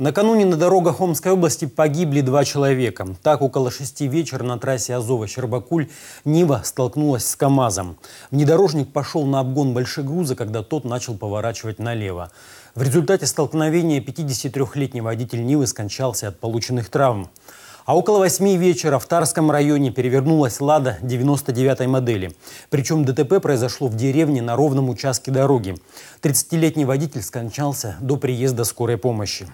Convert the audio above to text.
Накануне на дорогах Омской области погибли два человека. Так, около шести вечера на трассе Азова-Щербакуль Нива столкнулась с КАМАЗом. Внедорожник пошел на обгон большегруза, когда тот начал поворачивать налево. В результате столкновения 53-летний водитель Нивы скончался от полученных травм. А около восьми вечера в Тарском районе перевернулась «Лада» 99-й модели. Причем ДТП произошло в деревне на ровном участке дороги. 30-летний водитель скончался до приезда скорой помощи.